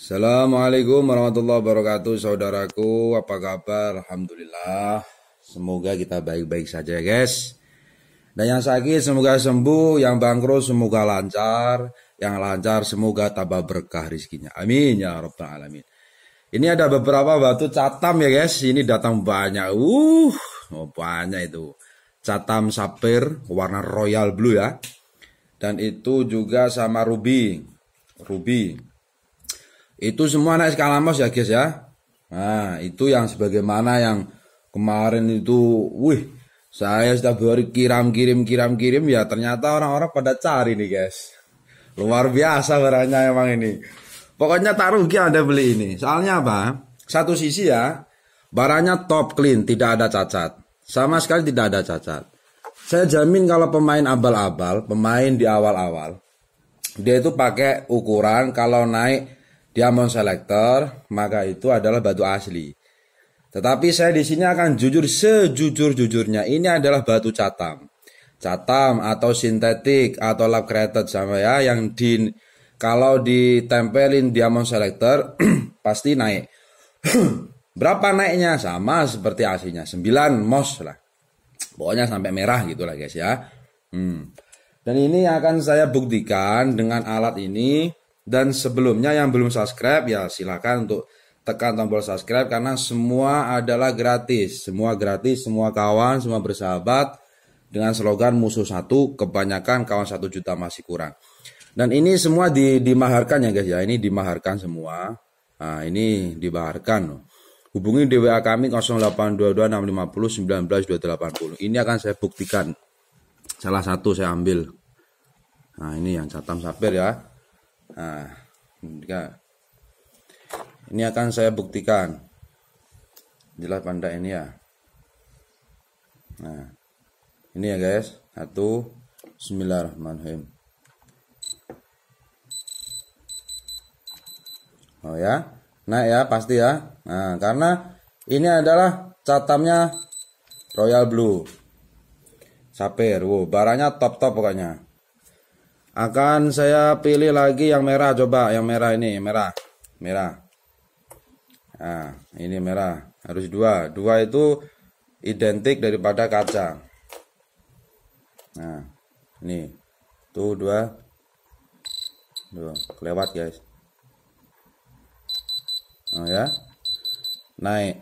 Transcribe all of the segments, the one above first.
Assalamualaikum warahmatullahi wabarakatuh Saudaraku apa kabar Alhamdulillah Semoga kita baik-baik saja ya, guys Dan yang sakit semoga sembuh Yang bangkrut semoga lancar Yang lancar semoga tambah berkah rizkinya Amin ya Rabbal Alamin Ini ada beberapa batu catam ya guys Ini datang banyak Uh oh banyak itu Catam sapir warna royal blue ya Dan itu juga sama ruby Ruby itu semua naik skala Mos ya guys ya. Nah itu yang sebagaimana yang kemarin itu, wih saya sudah beri kiram kirim kiram kirim ya ternyata orang-orang pada cari nih guys. Luar biasa barangnya emang ini. Pokoknya taruh rugi Anda beli ini. Soalnya apa? Satu sisi ya, barangnya top clean, tidak ada cacat. Sama sekali tidak ada cacat. Saya jamin kalau pemain abal-abal, pemain di awal-awal, dia itu pakai ukuran kalau naik diamond ya, selector, maka itu adalah batu asli. Tetapi saya di sini akan jujur sejujur-jujurnya. Ini adalah batu catam. Catam atau sintetik atau lab created sama ya yang di kalau ditempelin diamond selector pasti naik. Berapa naiknya? Sama seperti aslinya 9 mos lah. Pokoknya sampai merah gitu lah guys ya. Hmm. Dan ini akan saya buktikan dengan alat ini dan sebelumnya yang belum subscribe ya silahkan untuk tekan tombol subscribe karena semua adalah gratis. Semua gratis, semua kawan, semua bersahabat dengan slogan musuh satu, kebanyakan kawan satu juta masih kurang. Dan ini semua di, dimaharkan ya guys ya, ini dimaharkan semua. Nah, ini dimaharkan. Hubungi DWA kami 082265019280. Ini akan saya buktikan. Salah satu saya ambil. Nah, ini yang catam sapir ya. Nah, ini akan saya buktikan. Jelas panda ini ya. Nah, ini ya guys. Satu, Bismillahirrahmanirrahim. Oh ya, naik ya pasti ya. Nah, karena ini adalah catamnya Royal Blue. Sapir, wow, barangnya top-top pokoknya. Akan saya pilih lagi yang merah coba, yang merah ini, merah. Merah. Nah, ini merah. Harus dua. Dua itu identik daripada kaca. Nah, ini. Tuh dua. dua, kelewat guys. Oh ya. Naik.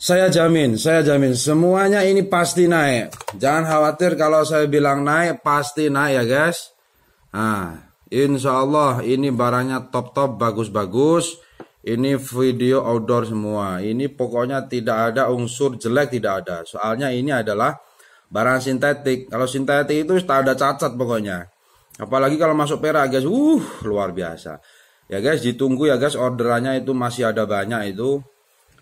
Saya jamin, saya jamin semuanya ini pasti naik. Jangan khawatir kalau saya bilang naik pasti naik ya guys. Nah, insya Allah ini barangnya top-top, bagus-bagus. Ini video outdoor semua. Ini pokoknya tidak ada unsur jelek, tidak ada. Soalnya ini adalah barang sintetik. Kalau sintetik itu tak ada cacat pokoknya. Apalagi kalau masuk perak guys, uh luar biasa. Ya guys, ditunggu ya guys orderannya itu masih ada banyak itu.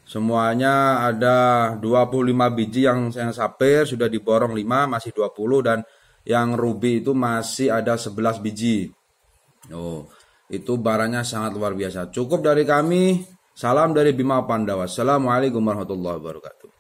Semuanya ada 25 biji yang saya sapir sudah diborong 5 masih 20 dan yang ruby itu masih ada 11 biji. Oh, itu barangnya sangat luar biasa. Cukup dari kami. Salam dari Bima Pandawa. Assalamualaikum warahmatullahi wabarakatuh.